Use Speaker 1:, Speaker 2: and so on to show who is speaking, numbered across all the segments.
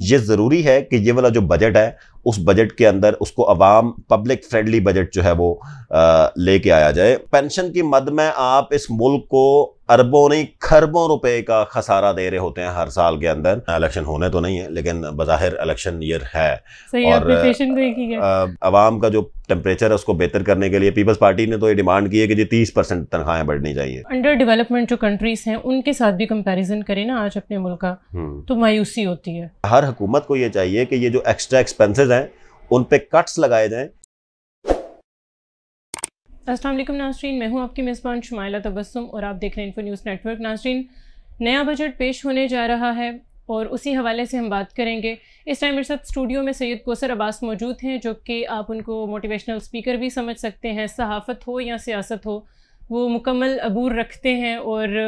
Speaker 1: ये ज़रूरी है कि ये वाला जो बजट है उस बजट के अंदर उसको अवाम पब्लिक फ्रेंडली बजट जो है वो लेके आया जाए पेंशन की मद में आप इस मुल्क को अरबों नहीं खरबों रुपए का खसारा दे रहे होते हैं हर साल के अंदर इलेक्शन होने तो नहीं है लेकिन बाहिर इलेक्शन ईयर है और
Speaker 2: तो
Speaker 1: आवाम का जो टेम्परेचर है उसको बेहतर करने के लिए पीपल्स पार्टी ने तो ये डिमांड की है कि जी तीस परसेंट तनख्वाहें बढ़नी चाहिए
Speaker 2: अंडर डेवलपमेंट जो कंट्रीज हैं उनके साथ भी कंपेरिजन करें ना आज अपने मुल्क का हम्म। तो मायूसी होती है
Speaker 1: हर हुकूमत को ये चाहिए कि ये जो एक्स्ट्रा एक्सपेंसिस हैं उन पे कट्स लगाए जाएं
Speaker 2: असलम नाज़रीन मैं हूं आपकी मेज़बान शुमाइला तबस्सुम और आप देख रहे हैं इन्फो न्यूज़ नेटवर्क नाज़रीन नया बजट पेश होने जा रहा है और उसी हवाले से हम बात करेंगे इस टाइम मेरे साथ स्टूडियो में सैयद कोसर अब्बास मौजूद हैं जो कि आप उनको मोटिवेशनल स्पीकर भी समझ सकते हैं सहाफ़त हो या सियासत हो वो मुकम्मल अबूर रखते हैं और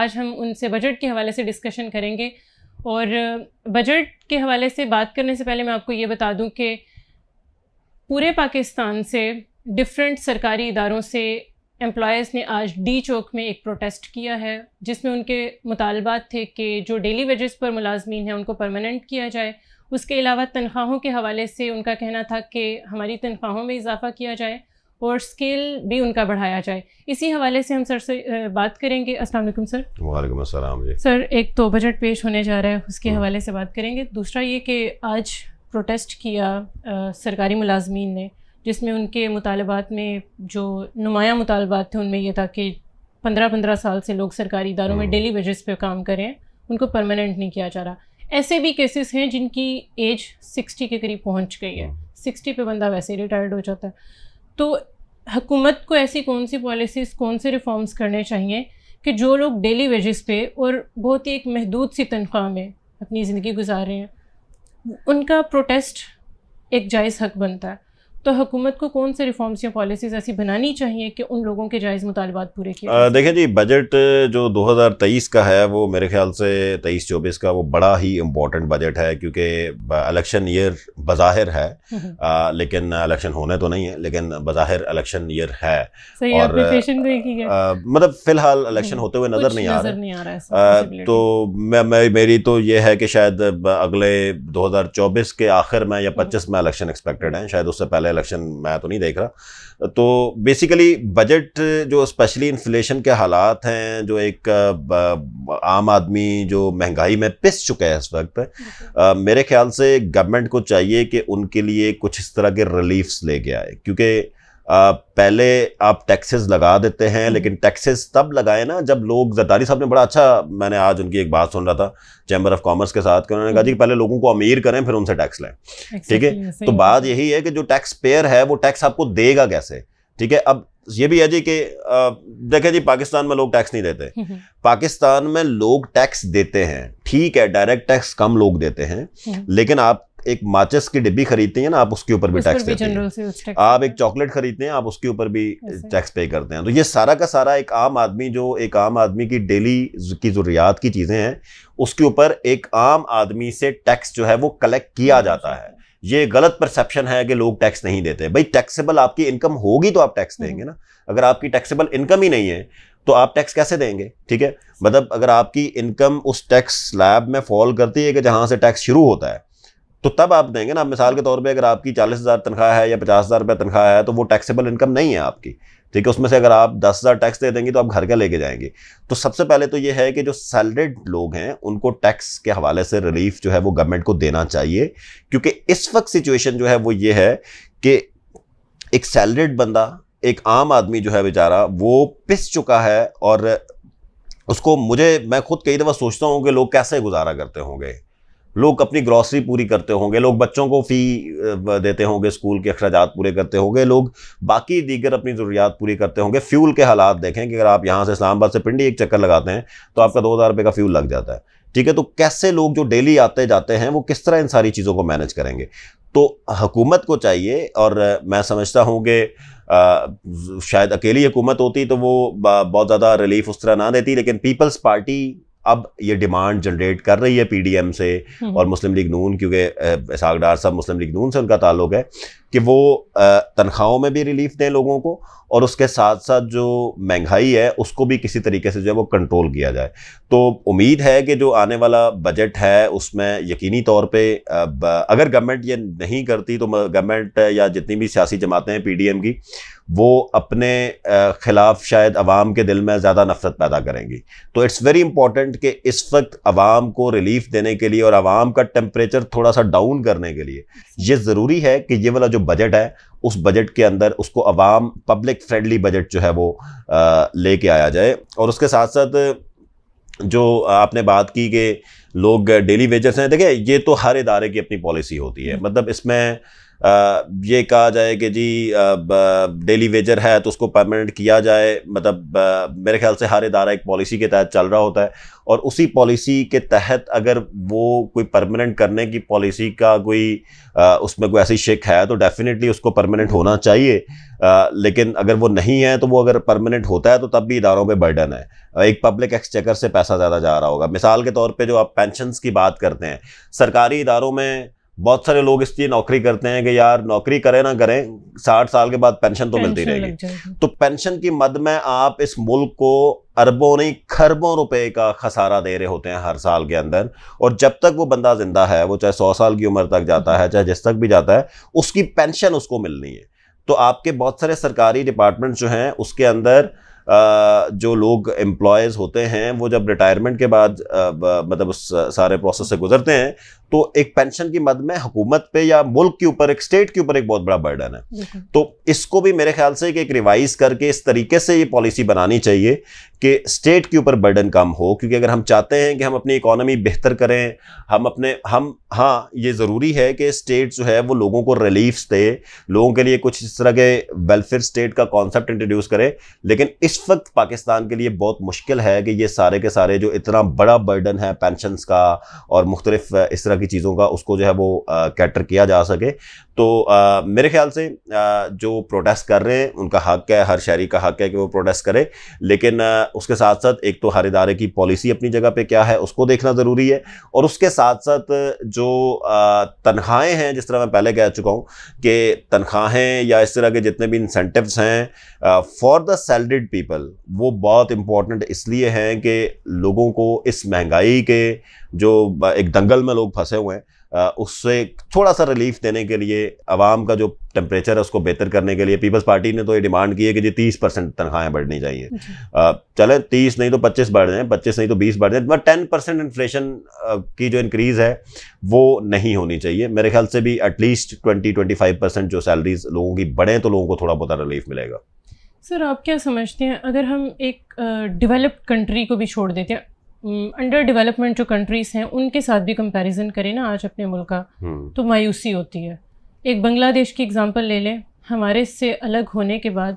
Speaker 2: आज हम उनसे बजट के हवाले से डिस्कशन करेंगे और बजट के हवाले से बात करने से पहले मैं आपको ये बता दूं कि पूरे पाकिस्तान से डिफरेंट सरकारी इदारों से एम्प्लॉयज़ ने आज डी चौक में एक प्रोटेस्ट किया है जिसमें उनके मुतालबात थे कि जो डेली वेजेस पर मुलाजमीन हैं उनको परमानेंट किया जाए उसके अलावा तनख्वाहों के हवाले से उनका कहना था कि हमारी तनख्वाहों में इजाफ़ा किया जाए और स्किल भी उनका बढ़ाया जाए इसी हवाले से हम सर से बात करेंगे अस्सलाम वालेकुम सर वालेकुम अस्सलाम जी सर एक तो बजट पेश होने जा रहा है उसके हम्म। हवाले से बात करेंगे दूसरा ये कि आज प्रोटेस्ट किया आ, सरकारी मुलाजमीन ने जिसमें उनके मुतालबात में जो नुमाया मुतालबात थे उनमें ये था कि पंद्रह पंद्रह साल से लोग सरकारी इदारों में डेली हम्म। वेजेस पे काम करें उनको परमानेंट नहीं किया जा रहा ऐसे भी केसेस हैं जिनकी एज सिक्सटी के करीब पहुंच गई है सिक्सटी हम्म। पे बंदा वैसे ही रिटायर्ड हो जाता है तो हुकूमत को ऐसी कौन सी पॉलिसीज़ कौन से रिफॉर्म्स करने चाहिए कि जो लोग डेली वेजेस पे और बहुत ही एक महदूद सी तनख्वाह में अपनी ज़िंदगी गुजार रहे हैं उनका प्रोटेस्ट एक जायज़ हक बनता है तो हुकूमत को कौन से रिफॉर्म्स या पॉलिसीज़ ऐसी बनानी चाहिए कि उन लोगों के जायज़ मुतालबात पूरे किए
Speaker 1: देखें जी बजट जो 2023 का है वो मेरे ख्याल से तेईस चौबीस का वो बड़ा ही इम्पोर्टेंट बजट है क्योंकि इलेक्शन ईयर बज़ाहिर है आ, हम्म। लेकिन इलेक्शन होने तो नहीं है लेकिन बज़ाहिर इलेक्शन ईयर है
Speaker 2: और आ,
Speaker 1: मतलब फ़िलहाल इलेक्शन हम्म। होते हुए नज़र नहीं आ रहा तो मेरी तो ये है कि शायद अगले चौबीस के आखिर में या हम्म। पच्चीस में इलेक्शन एक्सपेक्टेड हैं शायद उससे पहले इलेक्शन मैं तो नहीं देख रहा तो बेसिकली बजट जो स्पेशली इन्फ्लेशन के हालात हैं जो एक आम आदमी जो महंगाई में पिस चुका है इस वक्त मेरे ख्याल से गवर्नमेंट को चाहिए कि उनके लिए कुछ इस तरह के रिलीफ्स लेके आए क्योंकि पहले आप टैक्सेस लगा देते हैं हम्म। लेकिन टैक्सेस तब लगाए ना जब लोग जरदारी साहब ने बड़ा अच्छा मैंने आज उनकी एक बात सुन रहा था चैम्बर ऑफ कॉमर्स के साथ उन्होंने कहा हम्म। जी पहले लोगों को अमीर करें फिर उनसे टैक्स लें ठीक है तो बात यही है कि जो टैक्स पेयर है वो टैक्स आपको देगा कैसे ठीक है अब ये भी है जी कि देखें जी पाकिस्तान में लोग टैक्स नहीं देते हम्म, पाकिस्तान में लोग टैक्स देते हैं ठीक है डायरेक्ट टैक्स कम लोग देते हैं लेकिन आप एक माचिस की डिब्बी खरीदते हैं ना आप उसके ऊपर भी टैक्स देते हैं आप एक चॉकलेट खरीदते हैं आप उसके ऊपर भी टैक्स पे करते हैं तो ये सारा का सारा एक आम आदमी जो एक आम आदमी की डेली की ज़रूरियात की चीज़ें हैं उसके ऊपर एक आम आदमी से टैक्स जो है वो कलेक्ट किया जाता है ये गलत परसेप्शन है कि लोग टैक्स नहीं देते भाई टैक्सेबल आपकी इनकम होगी तो आप टैक्स हम्म। देंगे ना अगर आपकी टैक्सेबल इनकम ही नहीं है तो आप टैक्स कैसे देंगे ठीक है मतलब अगर आपकी इनकम उस टैक्स स्लैब में फॉल करती है कि जहाँ से टैक्स शुरू होता है तो तब आप देंगे ना आप मिसाल के तौर पे अगर आपकी चालीस हज़ार तनख्वाह है या पचास हज़ार रुपये तनख्वाह है तो वो टैक्सेबल इनकम नहीं है आपकी ठीक है उसमें से अगर आप दस हज़ार टैक्स दे देंगे तो आप घर का लेके जाएंगे तो सबसे पहले तो ये है कि जो सैलरीड लोग हैं उनको टैक्स के हवाले से रिलीफ जो है वो गवर्नमेंट को देना चाहिए क्योंकि इस वक्त सिचुएशन जो है वो ये है कि एक सैलरीड बंदा एक आम आदमी जो है बेचारा वो पिस चुका है और उसको मुझे मैं खुद कई दफ़ा सोचता हूँ कि लोग कैसे गुजारा करते होंगे लोग अपनी ग्रॉसरी पूरी करते होंगे लोग बच्चों को फ़ी देते होंगे स्कूल के अखराज पूरे करते होंगे लोग बाकी दीगर अपनी ज़रूरियात पूरी करते होंगे फ्यूल के हालात देखें कि अगर आप यहाँ से इस्लामाबाद से पिंडी एक चक्कर लगाते हैं तो आपका दो हज़ार रुपये का फ्यूल लग जाता है ठीक है तो कैसे लोग जो डेली आते जाते हैं वो किस तरह इन सारी चीज़ों को मैनेज करेंगे तो हुकूमत को चाहिए और मैं समझता हूँ कि शायद अकेली हुकूमत होती तो वो बहुत ज़्यादा रिलीफ उस तरह ना देती लेकिन पीपल्स पार्टी अब ये डिमांड जनरेट कर रही है पीडीएम से हम्म। और मुस्लिम लीग नून क्योंकि सागडार साहब मुस्लिम लीग नून से उनका ताल्लुक है कि वो तनख्वाहों में भी रिलीफ दें लोगों को और उसके साथ साथ जो महंगाई है उसको भी किसी तरीके से जो है वो कंट्रोल किया जाए तो उम्मीद है कि जो आने वाला बजट है उसमें यकीनी तौर पे अगर गवर्नमेंट ये नहीं करती तो गवर्नमेंट या जितनी भी सियासी जमातें हैं पीडीएम की वो अपने ख़िलाफ़ शायद आवाम के दिल में ज़्यादा नफरत पैदा करेंगी तो इट्स वेरी इंपॉर्टेंट कि इस वक्त आवाम को रिलीफ देने के लिए और आवाम का टेम्परेचर थोड़ा सा डाउन करने के लिए ये ज़रूरी है कि ये वाला जो बजट है उस बजट के अंदर उसको आवाम पब्लिक फ्रेंडली बजट जो है वो लेके आया जाए और उसके साथ साथ जो आपने बात की कि लोग डेली वेजर्स हैं देखिए ये तो हर इदारे की अपनी पॉलिसी होती है मतलब इसमें ये कहा जाए कि जी डेली वेजर है तो उसको परमानेंट किया जाए मतलब मेरे ख्याल से हर इदारा एक पॉलिसी के तहत चल रहा होता है और उसी पॉलिसी के तहत अगर वो कोई परमानेंट करने की पॉलिसी का कोई उसमें कोई ऐसी शिक है तो डेफिनेटली उसको परमानेंट होना चाहिए लेकिन अगर वो नहीं है तो वो अगर परमानेंट होता है तो तब भी इदारों पर बर्डन है एक पब्लिक एक्सचेकर से पैसा ज़्यादा जा रहा होगा मिसाल के तौर पर जो आप पेंशनस की बात करते हैं सरकारी इदारों में बहुत सारे लोग चीज नौकरी करते हैं कि यार नौकरी करें ना करें साठ साल के बाद पेंशन तो पेंशन मिलती रहेगी तो पेंशन की मद में आप इस मुल्क को अरबों नहीं खरबों रुपए का खसारा दे रहे होते हैं हर साल के अंदर और जब तक वो बंदा जिंदा है वो चाहे सौ साल की उम्र तक जाता है चाहे जिस तक भी जाता है उसकी पेंशन उसको मिलनी है तो आपके बहुत सारे सरकारी डिपार्टमेंट जो हैं उसके अंदर जो लोग एम्प्लॉयज़ होते हैं वो जब रिटायरमेंट के बाद मतलब उस सारे प्रोसेस से गुजरते हैं तो एक पेंशन की मद में हुकूमत पे या मुल्क के ऊपर एक स्टेट के ऊपर एक बहुत बड़ा बर्डन है हाँ। तो इसको भी मेरे ख्याल से एक रिवाइज करके इस तरीके से ये पॉलिसी बनानी चाहिए कि स्टेट के ऊपर बर्डन कम हो क्योंकि अगर हम चाहते हैं कि हम अपनी इकोनॉमी बेहतर करें हम अपने हम हाँ ये ज़रूरी है कि स्टेट जो है वो लोगों को रिलीफ दे लोगों के लिए कुछ इस तरह के वेलफेयर स्टेट का कॉन्सेप्ट इंट्रोड्यूस करें लेकिन इस इस वक्त पाकिस्तान के लिए बहुत मुश्किल है कि ये सारे के सारे जो इतना बड़ा बर्डन है पेंशन का और मुख्तलिफ इस तरह की चीज़ों का उसको जो है वो कैटर किया जा सके तो आ, मेरे ख्याल से आ, जो प्रोटेस्ट कर रहे हैं उनका हक है हर शहरी का हक है कि वो प्रोटेस्ट करें लेकिन आ, उसके साथ साथ एक तो हर इदारे की पॉलिसी अपनी जगह पे क्या है उसको देखना ज़रूरी है और उसके साथ साथ जो तनख्वाहें हैं जिस तरह मैं पहले कह चुका हूँ कि तनख्वाहें या इस तरह के जितने भी इंसेंटिव्स हैं for the salaried people people वो बहुत इम्पॉर्टेंट इसलिए हैं कि लोगों को इस महंगाई के जो एक दंगल में लोग फंसे हुए हैं उससे थोड़ा सा रिलीफ देने के लिए आवाम का जो टेम्परेचर है उसको बेहतर करने के लिए पीपल्स पार्टी ने तो ये डिमांड की है कि जी तीस परसेंट तनख्वाहें बढ़नी चाहिए चले तीस नहीं तो पच्चीस बढ़ जाएँ पच्चीस नहीं तो बीस बढ़ जाए बट टेन परसेंट इन्फ्लेशन की जो इंक्रीज़ है वो नहीं होनी चाहिए मेरे ख्याल से भी at least twenty twenty five percent जो सैलरीज लोगों की बढ़ें तो लोगों को थोड़ा बहुत रिलीफ मिलेगा
Speaker 2: सर आप क्या समझते हैं अगर हम एक डेवलप्ड कंट्री को भी छोड़ देते हैं अंडर डेवलपमेंट जो कंट्रीज़ हैं उनके साथ भी कंपैरिजन करें ना आज अपने मुल्क का हम्म। तो मायूसी होती है एक बांग्लादेश की एग्ज़ाम्पल ले लें हमारे से अलग होने के बाद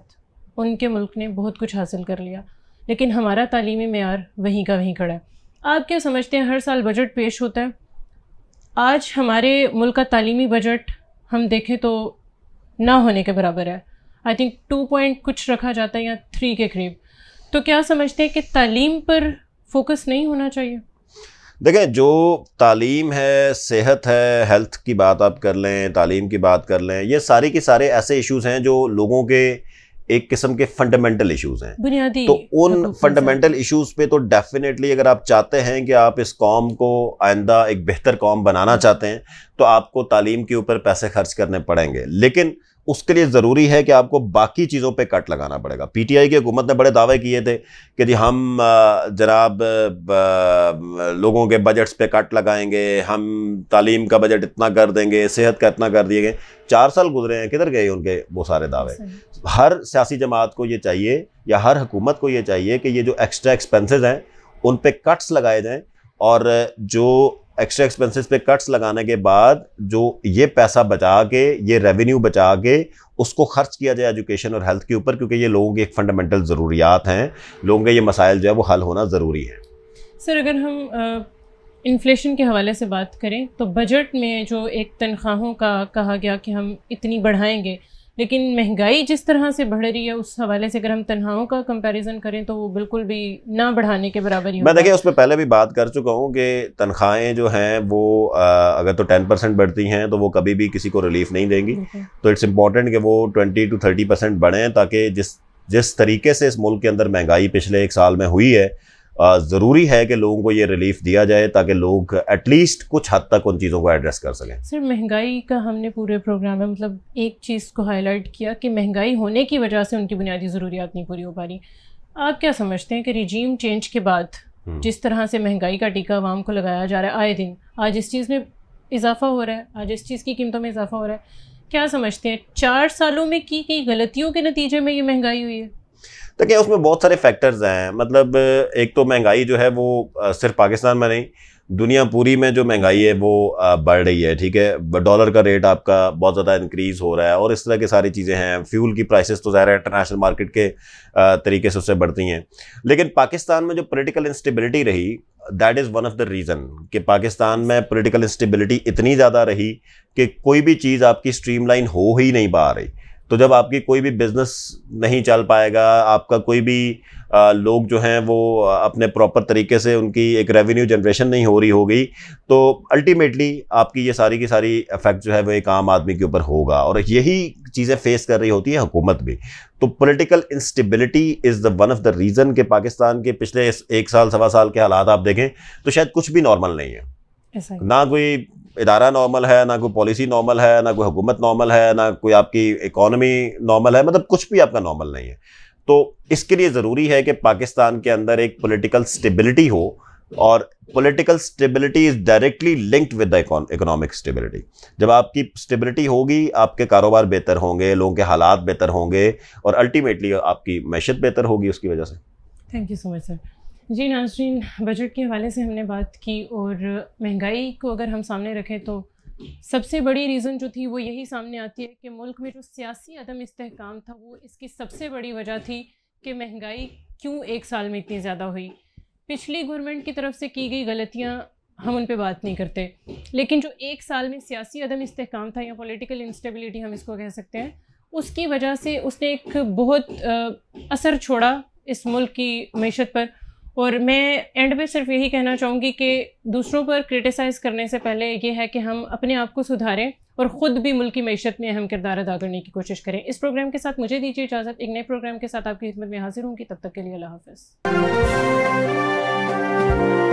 Speaker 2: उनके मुल्क ने बहुत कुछ हासिल कर लिया लेकिन हमारा तालीमी मैार वहीं का वहीं खड़ा है आप क्या समझते हैं हर साल बजट पेश होता है आज हमारे मुल्क का तालीमी बजट हम देखें तो ना होने के बराबर है आई थिंक टू पॉइंट कुछ रखा जाता है या थ्री के करीब तो क्या समझते हैं कि तालीम पर फोकस नहीं होना चाहिए
Speaker 1: देखें जो तालीम है सेहत है हेल्थ की बात आप कर लें तालीम की बात कर लें ये सारे के सारे ऐसे इश्यूज़ हैं जो लोगों के एक किस्म के फंडामेंटल इश्यूज हैं
Speaker 2: बुनियादी तो उन फंडामेंटल
Speaker 1: इश्यूज पे तो डेफिनेटली अगर आप चाहते हैं कि आप इस कॉम को आइंदा एक बेहतर कॉम बनाना चाहते हैं तो आपको तालीम के ऊपर पैसे खर्च करने पड़ेंगे लेकिन उसके लिए ज़रूरी है कि आपको बाकी चीज़ों पे कट लगाना पड़ेगा पीटीआई की हुकूमत ने बड़े दावे किए थे कि जी हम जनाब लोगों के बजट्स पे कट लगाएंगे हम तालीम का बजट इतना कर देंगे सेहत का इतना कर दिए गए चार साल गुजरे हैं किधर गए उनके वो सारे दावे हर सियासी जमात को ये चाहिए या हर हुकूमत को ये चाहिए कि ये जो एक्स्ट्रा एक्सपेंसेस हैं उन पर कट्स लगाए जाएँ और जो एक्स्ट्रा एक्सपेंसेस पे कट्स लगाने के बाद जो ये पैसा बचा के ये रेवेन्यू बचा के उसको खर्च किया जाए एजुकेशन और हेल्थ के ऊपर क्योंकि ये लोगों की एक फंडामेंटल ज़रूरियात हैं लोगों के ये मसाइल जो है वो हल होना ज़रूरी है
Speaker 2: सर अगर हम इन्फ्लेशन के हवाले से बात करें तो बजट में जो एक तनख्वाहों का कहा गया कि हम इतनी बढ़ाएंगे लेकिन महंगाई जिस तरह से बढ़ रही है उस हवाले से अगर हम तनहाओं का कंपैरिजन करें तो वो बिल्कुल भी ना बढ़ाने के बराबर ही मैं देखिए उस
Speaker 1: पर पहले भी बात कर चुका हूँ कि तनख्वाहें जो हैं वो आ, अगर तो टेन परसेंट बढ़ती हैं तो वो कभी भी किसी को रिलीफ नहीं देंगी तो इट्स इम्पॉर्टेंट कि वो ट्वेंटी टू थर्टी परसेंट बढ़ें ताकि जिस जिस तरीके से इस मुल्क के अंदर महंगाई पिछले एक साल में हुई है ज़रूरी है कि लोगों को ये रिलीफ दिया जाए ताकि लोग एटलीस्ट कुछ हद तक उन चीज़ों को एड्रेस कर
Speaker 2: सकें सर महंगाई का हमने पूरे प्रोग्राम में मतलब एक चीज़ को हाईलाइट किया कि महंगाई होने की वजह से उनकी बुनियादी ज़रूरियात नहीं पूरी हो पा रही आप क्या समझते हैं कि रिजीम चेंज के बाद हम्म। जिस तरह से महंगाई का टीका आवाम को लगाया जा रहा है आए दिन आज इस चीज़ में इजाफा हो रहा है आज इस चीज़ की कीमतों में इजाफा हो रहा है क्या समझते हैं चार सालों में की गई गलतियों के नतीजे में ये महंगाई हुई है
Speaker 1: तो क्या उसमें बहुत सारे फैक्टर्स हैं मतलब एक तो महंगाई जो है वो सिर्फ पाकिस्तान में नहीं दुनिया पूरी में जो महंगाई है वो बढ़ रही है ठीक है डॉलर का रेट आपका बहुत ज़्यादा इंक्रीज़ हो रहा है और इस तरह की सारी चीज़ें हैं फ्यूल की प्राइसेस तो ज़्यादा इंटरनेशनल मार्केट के तरीके से उससे बढ़ती हैं लेकिन पाकिस्तान में जो पॉलिटिकल इंस्टेबिलिटी रही that is one of the reason कि पाकिस्तान में पॉलिटिकल इंस्टेबिलिटी इतनी ज़्यादा रही कि कोई भी चीज़ आपकी स्ट्रीमलाइन हो ही नहीं पा रही तो जब आपकी कोई भी बिजनेस नहीं चल पाएगा आपका कोई भी आ, लोग जो हैं वो अपने प्रॉपर तरीके से उनकी एक रेवेन्यू जनरेशन नहीं हो रही होगी तो अल्टीमेटली आपकी ये सारी की सारी इफेक्ट जो है वो एक आम आदमी के ऊपर होगा और यही चीज़ें फेस कर रही होती है हुकूमत भी तो political instability is the one of the reason के पाकिस्तान के पिछले एक साल सवा साल के हालात आप देखें तो शायद कुछ भी नॉर्मल नहीं है ना कोई इदारा नॉर्मल है ना कोई पॉलिसी नॉर्मल है ना कोई हुकूमत नॉर्मल है ना कोई आपकी इकॉनमी नॉर्मल है मतलब कुछ भी आपका नॉर्मल नहीं है तो इसके लिए ज़रूरी है कि पाकिस्तान के अंदर एक पोलिटिकल स्टेबिलिटी हो और political stability is directly linked with the economic stability जब आपकी स्टेबिलिटी होगी आपके कारोबार बेहतर होंगे लोगों के हालात बेहतर होंगे और अल्टीमेटली आपकी मैशत बेहतर होगी उसकी वजह से
Speaker 2: thank you so much sir ji नाजरीन बजट के हवाले से हमने बात की और महंगाई को अगर हम सामने रखें तो सबसे बड़ी रीज़न जो थी वो यही सामने आती है कि मुल्क में जो सियासी अदम इसकाम था वो इसकी सबसे बड़ी वजह थी कि महंगाई क्यों एक साल में इतनी ज़्यादा हुई पिछली गवर्नमेंट की तरफ से की गई गलतियाँ हम उन पर बात नहीं करते लेकिन जो एक साल में सियासी अदम इसकाम था या पोलिटिकल इंस्टेबिलिटी हम इसको कह सकते हैं उसकी वजह से उसने एक बहुत असर छोड़ा इस मुल्क की मीशत पर और मैं एंड में सिर्फ यही कहना चाहूँगी कि दूसरों पर क्रिटिसाइज़ करने से पहले ये है कि हम अपने आप को सुधारें और ख़ुद भी मुल्क की मीशत में अहम किरदार अदा करने की कोशिश करें इस प्रोग्राम के साथ मुझे दीजिए इजाज़त एक नए प्रोग्राम के साथ आपकी खिदमत में हाजिर होंगी तब तक के लिए अल्लाह हाफ